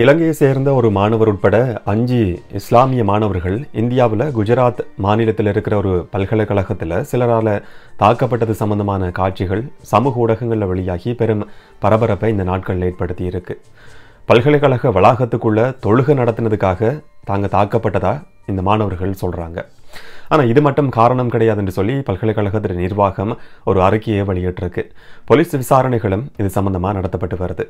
இலங்கையை சேர்ந்த ஒரு மாணவர் உட்பட அஞ்சு இஸ்லாமிய மாணவர்கள் இந்தியாவில் குஜராத் மாநிலத்தில் இருக்கிற ஒரு பல்கலைக்கழகத்தில் சிலரால் தாக்கப்பட்டது சம்பந்தமான காட்சிகள் சமூக ஊடகங்களில் வெளியாகி பெரும் பரபரப்பை இந்த நாட்களில் ஏற்படுத்தி இருக்கு பல்கலைக்கழக வளாகத்துக்குள்ள தொழுகை நடத்தினதுக்காக தாங்க தாக்கப்பட்டதா இந்த மாணவர்கள் சொல்கிறாங்க ஆனால் இது மட்டும் காரணம் கிடையாது என்று சொல்லி பல்கலைக்கழகத்தின் நிர்வாகம் ஒரு அறிக்கையை வெளியிட்டிருக்கு போலீஸ் விசாரணைகளும் இது சம்பந்தமாக நடத்தப்பட்டு வருது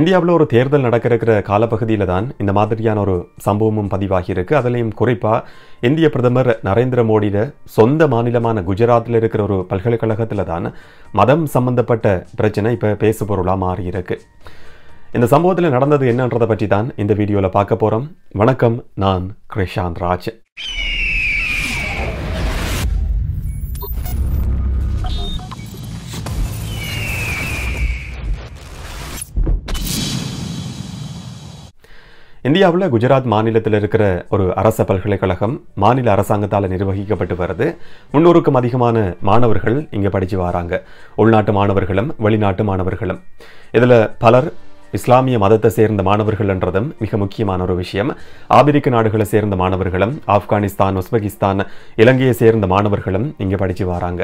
இந்தியாவில் ஒரு தேர்தல் நடக்க இருக்கிற காலப்பகுதியில் தான் இந்த மாதிரியான ஒரு சம்பவமும் பதிவாகியிருக்கு அதுலேயும் குறிப்பாக இந்திய பிரதமர் நரேந்திர மோடியில் சொந்த மாநிலமான குஜராத்தில் இருக்கிற ஒரு பல்கலைக்கழகத்தில் தான் மதம் சம்பந்தப்பட்ட பிரச்சனை இப்போ பேசு பொருளாக மாறியிருக்கு இந்த சம்பவத்தில் நடந்தது என்னன்றதை பற்றி தான் இந்த வீடியோவில் பார்க்க போகிறோம் வணக்கம் நான் கிருஷாந்த் ராஜ் இந்தியாவில் குஜராத் மாநிலத்தில் இருக்கிற ஒரு அரச பல்கலைக்கழகம் மாநில அரசாங்கத்தால் நிர்வகிக்கப்பட்டு வருது முன்னூறுக்கும் அதிகமான மாணவர்கள் இங்கே படித்து வராங்க உள்நாட்டு மாணவர்களும் வெளிநாட்டு மாணவர்களும் இதில் பலர் இஸ்லாமிய மதத்தை சேர்ந்த மாணவர்கள்ன்றதும் மிக முக்கியமான ஒரு விஷயம் ஆப்பிரிக்க நாடுகளை சேர்ந்த மாணவர்களும் ஆப்கானிஸ்தான் உஸ்பெகிஸ்தான் இலங்கையை சேர்ந்த மாணவர்களும் இங்கே படித்து வராங்க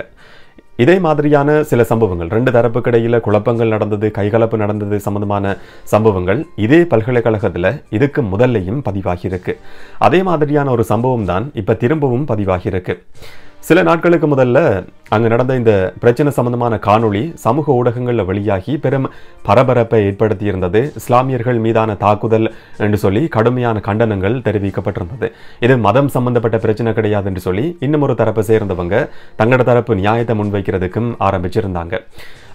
இதே மாதிரியான சில சம்பவங்கள் ரெண்டு தரப்புக்கு இடையில் குழப்பங்கள் நடந்தது கைகலப்பு நடந்தது சம்பந்தமான சம்பவங்கள் இதே பல்கலைக்கழகத்தில் இதுக்கு முதல்லையும் பதிவாகியிருக்கு அதே மாதிரியான ஒரு சம்பவம் தான் இப்போ திரும்பவும் பதிவாகியிருக்கு சில நாட்களுக்கு முதல்ல அங்கே நடந்த இந்த பிரச்சனை சம்பந்தமான காணொளி சமூக ஊடகங்களில் வெளியாகி பெரும் பரபரப்பை ஏற்படுத்தியிருந்தது இஸ்லாமியர்கள் மீதான தாக்குதல் என்று சொல்லி கடுமையான கண்டனங்கள் தெரிவிக்கப்பட்டிருந்தது இது மதம் சம்பந்தப்பட்ட பிரச்சனை கிடையாது என்று சொல்லி இன்னும் ஒரு தரப்பை சேர்ந்தவங்க தங்களோட தரப்பு நியாயத்தை முன்வைக்கிறதுக்கும் ஆரம்பிச்சிருந்தாங்க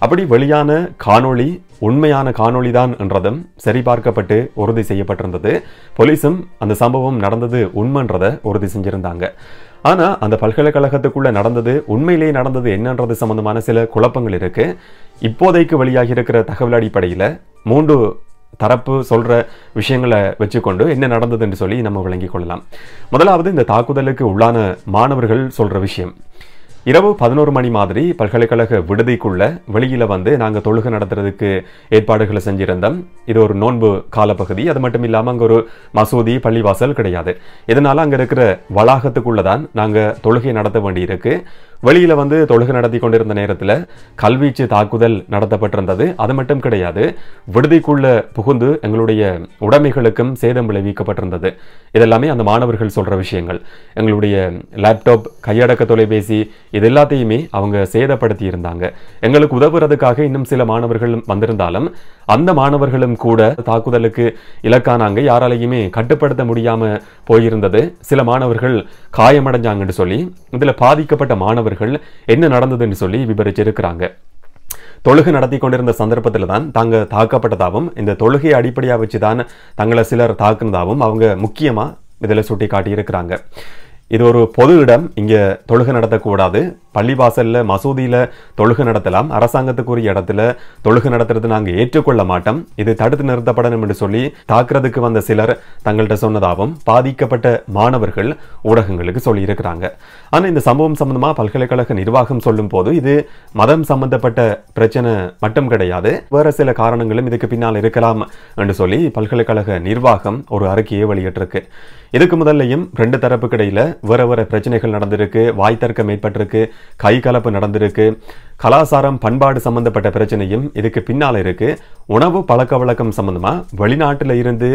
அப்படி வெளியான காணொளி உண்மையான காணொளி தான் என்றதும் சரிபார்க்கப்பட்டு உறுதி செய்யப்பட்டிருந்தது போலீஸும் அந்த சம்பவம் நடந்தது உண்மைன்றதை உறுதி செஞ்சிருந்தாங்க ஆனா அந்த பல்கலைக்கழகத்துக்குள்ள நடந்தது உண்மையிலேயே நடந்தது என்னன்றது சம்பந்தமான சில குழப்பங்கள் இருக்கு இப்போதைக்கு வெளியாகி இருக்கிற தகவல் அடிப்படையில் மூன்று தரப்பு சொல்கிற விஷயங்களை வச்சுக்கொண்டு என்ன நடந்ததுன்னு சொல்லி நம்ம விளங்கிக் கொள்ளலாம் முதலாவது இந்த தாக்குதலுக்கு உள்ளான மாணவர்கள் சொல்கிற விஷயம் இரவு பதினோரு மணி மாதிரி பல்கலைக்கழக விடுதிக்குள்ள வெளியில் வந்து நாங்க தொழுகை நடத்துறதுக்கு ஏற்பாடுகளை செஞ்சிருந்தோம் இது ஒரு நோன்பு காலப்பகுதி அது மட்டும் இல்லாமல் அங்க ஒரு மசூதி பள்ளிவாசல் கிடையாது இதனால அங்க இருக்கிற வளாகத்துக்குள்ளதான் நாங்க தொழுகை நடத்த வேண்டியிருக்கு வெளியில் வந்து தொழுகை நடத்தி கொண்டிருந்த நேரத்தில் கல்வீச்சு தாக்குதல் நடத்தப்பட்டிருந்தது அது மட்டும் கிடையாது விடுதிக்குள்ள புகுந்து எங்களுடைய உடைமைகளுக்கும் சேதம் விளைவிக்கப்பட்டிருந்தது இதெல்லாமே அந்த மாணவர்கள் சொல்கிற விஷயங்கள் எங்களுடைய லேப்டாப் கையடக்க தொலைபேசி இது எல்லாத்தையுமே அவங்க சேதப்படுத்தி இருந்தாங்க எங்களுக்கு உதவுறதுக்காக இன்னும் சில மாணவர்கள் வந்திருந்தாலும் அந்த மாணவர்களும் கூட தாக்குதலுக்கு இலக்கானாங்க யாராலையுமே கட்டுப்படுத்த முடியாமல் போயிருந்தது சில மாணவர்கள் காயமடைஞ்சாங்கன்னு சொல்லி இதில் பாதிக்கப்பட்ட மாணவர்கள் என்ன நடந்ததுன்னு சொல்லி விபரிச்சிருக்கிறாங்க தொழுகை நடத்தி கொண்டிருந்த சந்தர்ப்பத்தில் தான் தாங்க தாக்கப்பட்டதாகவும் இந்த தொழுகையை அடிப்படையாக வச்சு தான் தங்களை சிலர் தாக்குனதாகவும் அவங்க முக்கியமாக இதில் சுட்டி காட்டியிருக்கிறாங்க இது ஒரு பொது இடம் இங்கே தொழுகை நடத்தக்கூடாது பள்ளிவாசலில் மசூதியில் தொழுகை நடத்தலாம் அரசாங்கத்துக்குரிய இடத்துல தொழுகை நடத்துறது நாங்கள் ஏற்றுக்கொள்ள மாட்டோம் இது தடுத்து நிறுத்தப்படணும் என்று சொல்லி தாக்குறதுக்கு வந்த சிலர் தங்கள்கிட்ட சொன்னதாகவும் பாதிக்கப்பட்ட மாணவர்கள் ஊடகங்களுக்கு சொல்லியிருக்கிறாங்க ஆனால் இந்த சம்பவம் சம்பந்தமாக பல்கலைக்கழக நிர்வாகம் சொல்லும் போது இது மதம் சம்பந்தப்பட்ட பிரச்சனை மட்டும் கிடையாது வேறு சில காரணங்களும் இதுக்கு பின்னால் இருக்கலாம் என்று சொல்லி பல்கலைக்கழக நிர்வாகம் ஒரு அறிக்கையை வெளியிட்டிருக்கு இதுக்கு முதல்லையும் ரெண்டு தரப்புக்கு இடையில் வர வேற பிரச்சனைகள் நடந்திருக்கு வாய் தர்க்கம் ஏற்பட்டிருக்கு கை கலப்பு நடந்திருக்கு கலாச்சாரம் பண்பாடு சம்மந்தப்பட்ட பிரச்சனையும் இதுக்கு பின்னால் இருக்குது உணவு பழக்க வழக்கம் சம்மந்தமாக வெளிநாட்டில் இருந்து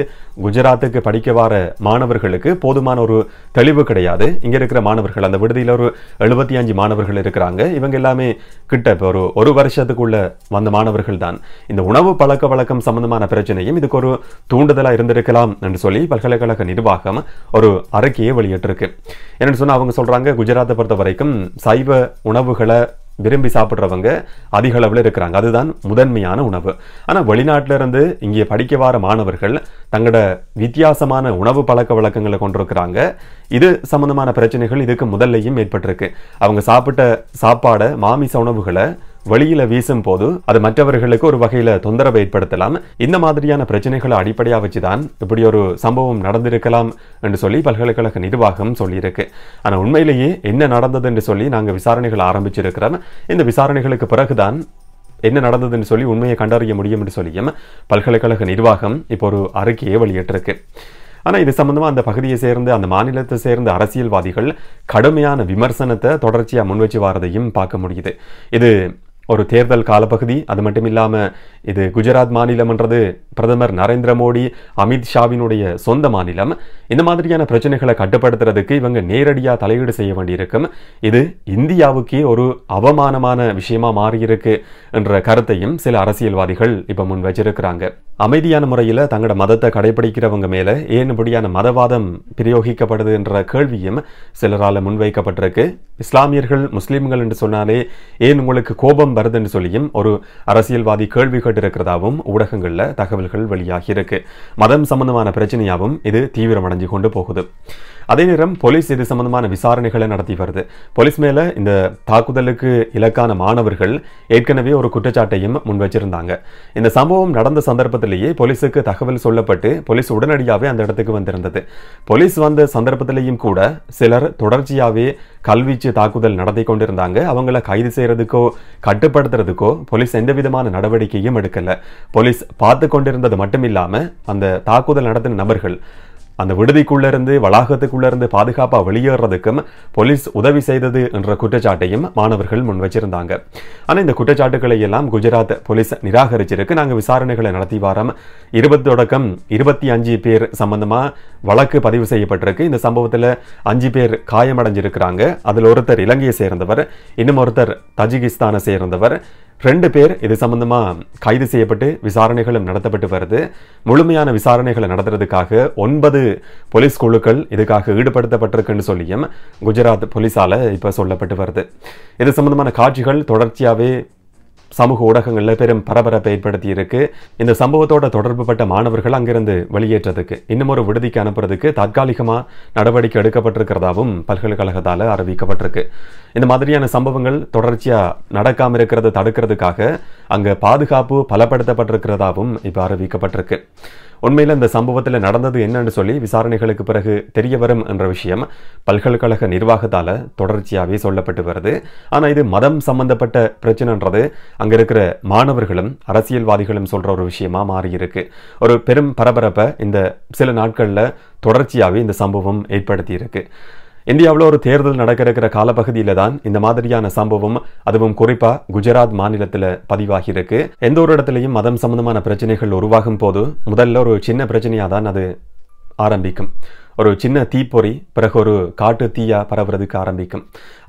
குஜராத்துக்கு படிக்க வர மாணவர்களுக்கு போதுமான ஒரு தெளிவு கிடையாது இங்கே இருக்கிற மாணவர்கள் அந்த விடுதியில் ஒரு எழுபத்தி அஞ்சு மாணவர்கள் இருக்கிறாங்க இவங்க எல்லாமே கிட்ட இப்போ ஒரு ஒரு வருஷத்துக்குள்ளே வந்த மாணவர்கள் தான் இந்த உணவு பழக்க வழக்கம் சம்மந்தமான பிரச்சனையும் இதுக்கு ஒரு தூண்டுதலாக இருந்திருக்கலாம் என்று சொல்லி பல்கலைக்கழக நிர்வாகம் ஒரு அறிக்கையை வெளியிட்டிருக்கு என்னென்னு சொன்னால் அவங்க சொல்கிறாங்க குஜராத்தை பொறுத்த வரைக்கும் சைவ உணவுகளை விரும்பி சாப்பிட்றவங்க அதிக அளவில் இருக்கிறாங்க அதுதான் முதன்மையான உணவு ஆனால் வெளிநாட்டிலிருந்து இங்கே படிக்க வர மாணவர்கள் தங்களோட வித்தியாசமான உணவு பழக்க வழக்கங்களை கொண்டிருக்கிறாங்க இது சம்மந்தமான பிரச்சனைகள் இதுக்கு முதல்லையும் ஏற்பட்டிருக்கு அவங்க சாப்பிட்ட சாப்பாடை மாமிச உணவுகளை வெளியில வீசும் போது அது மற்றவர்களுக்கு ஒரு வகையில தொந்தரவு ஏற்படுத்தலாம் இந்த மாதிரியான பிரச்சனைகளை அடிப்படையாக வச்சுதான் இப்படி ஒரு சம்பவம் நடந்திருக்கலாம் என்று சொல்லி பல்கலைக்கழக நிர்வாகம் சொல்லியிருக்கு ஆனால் உண்மையிலேயே என்ன நடந்தது என்று சொல்லி நாங்கள் விசாரணைகள் ஆரம்பிச்சிருக்கிறோம் இந்த விசாரணைகளுக்கு பிறகுதான் என்ன நடந்ததுன்னு சொல்லி உண்மையை கண்டறிய முடியும் என்று சொல்லியும் பல்கலைக்கழக நிர்வாகம் இப்போ ஒரு அறிக்கையை வெளியிட்டிருக்கு ஆனால் இது சம்மந்தமாக அந்த பகுதியை சேர்ந்த அந்த மாநிலத்தை சேர்ந்த அரசியல்வாதிகள் கடுமையான விமர்சனத்தை தொடர்ச்சியாக வச்சு வரதையும் பார்க்க முடியுது இது ஒரு தேர்தல் காலப்பகுதி அது மட்டும் இல்லாமல் இது குஜராத் மாநிலம்ன்றது பிரதமர் நரேந்திர மோடி அமித்ஷாவினுடைய சொந்த மாநிலம் இந்த மாதிரியான பிரச்சனைகளை கட்டுப்படுத்துறதுக்கு இவங்க நேரடியாக தலையீடு செய்ய வேண்டியிருக்கும் இது இந்தியாவுக்கே ஒரு அவமானமான விஷயமா மாறியிருக்கு என்ற கருத்தையும் சில அரசியல்வாதிகள் இப்போ முன் வச்சிருக்கிறாங்க அமைதியான முறையில் தங்களோட மதத்தை கடைபிடிக்கிறவங்க மேலே ஏன் இப்படியான மதவாதம் பிரயோகிக்கப்படுது என்ற கேள்வியும் சிலரால் முன்வைக்கப்பட்டிருக்கு இஸ்லாமியர்கள் முஸ்லீம்கள் என்று சொன்னாலே ஏன் உங்களுக்கு கோபம் வருதுன்னு சொல்லியும் ஒரு அரசியல்வாதி கேள்வி கேட்டிருக்கிறதாவும் ஊடகங்களில் தகவல்கள் வெளியாகியிருக்கு மதம் சம்பந்தமான பிரச்சனையாகவும் இது தீவிரமடைஞ்சு கொண்டு போகுது அதே நேரம் போலீஸ் இது சம்பந்தமான விசாரணைகளை நடத்தி வருது போலீஸ் மேல இந்த தாக்குதலுக்கு இலக்கான மாணவர்கள் ஏற்கனவே ஒரு குற்றச்சாட்டையும் முன் வச்சிருந்தாங்க இந்த சம்பவம் நடந்த சந்தர்ப்பத்திலேயே போலீஸுக்கு தகவல் சொல்லப்பட்டு போலீஸ் உடனடியாகவே அந்த இடத்துக்கு வந்திருந்தது போலீஸ் வந்த சந்தர்ப்பத்திலேயும் கூட சிலர் தொடர்ச்சியாகவே கல்வீச்சு தாக்குதல் நடத்தி கொண்டிருந்தாங்க அவங்கள கைது செய்யறதுக்கோ கட்டுப்படுத்துறதுக்கோ போலீஸ் எந்த விதமான நடவடிக்கையும் எடுக்கல போலீஸ் பார்த்து கொண்டிருந்தது மட்டும் இல்லாம அந்த தாக்குதல் நடத்தின நபர்கள் அந்த விடுதிக்குள்ளிருந்து வளாகத்துக்குள்ளிருந்து பாதுகாப்பாக வெளியேறதுக்கும் போலீஸ் உதவி செய்தது என்ற குற்றச்சாட்டையும் மாணவர்கள் முன் வச்சிருந்தாங்க ஆனால் இந்த குற்றச்சாட்டுகளை எல்லாம் குஜராத் போலீஸ் நிராகரிச்சிருக்கு நாங்கள் விசாரணைகளை நடத்தி வாரம் இருபது தொடக்கம் இருபத்தி அஞ்சு பேர் சம்பந்தமாக வழக்கு பதிவு செய்யப்பட்டிருக்கு இந்த சம்பவத்தில் அஞ்சு பேர் காயமடைஞ்சிருக்கிறாங்க அதில் ஒருத்தர் இலங்கையை சேர்ந்தவர் இன்னும் ஒருத்தர் தஜிகிஸ்தானை சேர்ந்தவர் ரெண்டு பேர் இது சம்பந்தமா கைது செய்யப்பட்டு விசாரணைகளும் நடத்தப்பட்டு வருது முழுமையான விசாரணைகளை நடத்துறதுக்காக ஒன்பது போலீஸ் குழுக்கள் இதுக்காக ஈடுபடுத்தப்பட்டிருக்குன்னு சொல்லியும் குஜராத் போலீஸால் இப்போ சொல்லப்பட்டு வருது இது சம்பந்தமான காட்சிகள் தொடர்ச்சியாகவே சமூக ஊடகங்களில் பெரும் பரபரப்பை ஏற்படுத்தி இருக்கு இந்த சம்பவத்தோட தொடர்புபட்ட மாணவர்கள் அங்கிருந்து வெளியேற்றதுக்கு இன்னும் ஒரு விடுதிக்கு அனுப்புறதுக்கு தற்காலிகமாக நடவடிக்கை எடுக்கப்பட்டிருக்கிறதாவும் பல்கலைக்கழகத்தால் அறிவிக்கப்பட்டிருக்கு இந்த மாதிரியான சம்பவங்கள் தொடர்ச்சியாக நடக்காமல் இருக்கிறத தடுக்கிறதுக்காக அங்கே பாதுகாப்பு பலப்படுத்தப்பட்டிருக்கிறதாவும் இப்போ அறிவிக்கப்பட்டிருக்கு உண்மையில் இந்த சம்பவத்தில் நடந்தது என்னன்னு சொல்லி விசாரணைகளுக்கு பிறகு தெரிய வரும் என்ற விஷயம் பல்கலைக்கழக நிர்வாகத்தால் தொடர்ச்சியாகவே சொல்லப்பட்டு வருது ஆனால் இது மதம் சம்பந்தப்பட்ட பிரச்சனைன்றது அங்கே இருக்கிற மாணவர்களும் அரசியல்வாதிகளும் சொல்கிற ஒரு விஷயமா மாறியிருக்கு ஒரு பெரும் பரபரப்பை இந்த சில நாட்களில் தொடர்ச்சியாகவே இந்த சம்பவம் ஏற்படுத்தியிருக்கு இந்தியாவில் ஒரு தேர்தல் நடக்க இருக்கிற காலப்பகுதியில் தான் இந்த மாதிரியான சம்பவம் அதுவும் குறிப்பா குஜராத் மாநிலத்தில் பதிவாகியிருக்கு எந்த ஒரு இடத்துலையும் மதம் சம்பந்தமான பிரச்சனைகள் உருவாகும் போது முதல்ல ஒரு சின்ன பிரச்சனையாக தான் அது ஆரம்பிக்கும் ஒரு சின்ன தீப்பொறி பிறகு ஒரு காட்டு தீயாக பரவுறதுக்கு ஆரம்பிக்கும்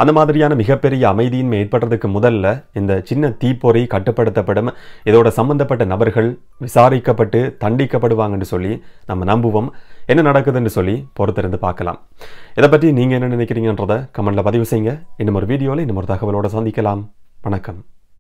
அந்த மாதிரியான மிகப்பெரிய அமைதியின்மை ஏற்படுறதுக்கு முதல்ல இந்த சின்ன தீப்பொறி கட்டுப்படுத்தப்படும் இதோட சம்பந்தப்பட்ட நபர்கள் விசாரிக்கப்பட்டு தண்டிக்கப்படுவாங்கன்னு சொல்லி நம்ம நம்புவோம் என்ன நடக்குதுன்னு சொல்லி பொறுத்திருந்து பார்க்கலாம் இதை பற்றி நீங்கள் என்ன நினைக்கிறீங்கன்றதை கமெண்டில் பதிவு செய்யுங்க இன்னும் ஒரு வீடியோவில் இன்னும் ஒரு தகவலோடு சந்திக்கலாம் வணக்கம்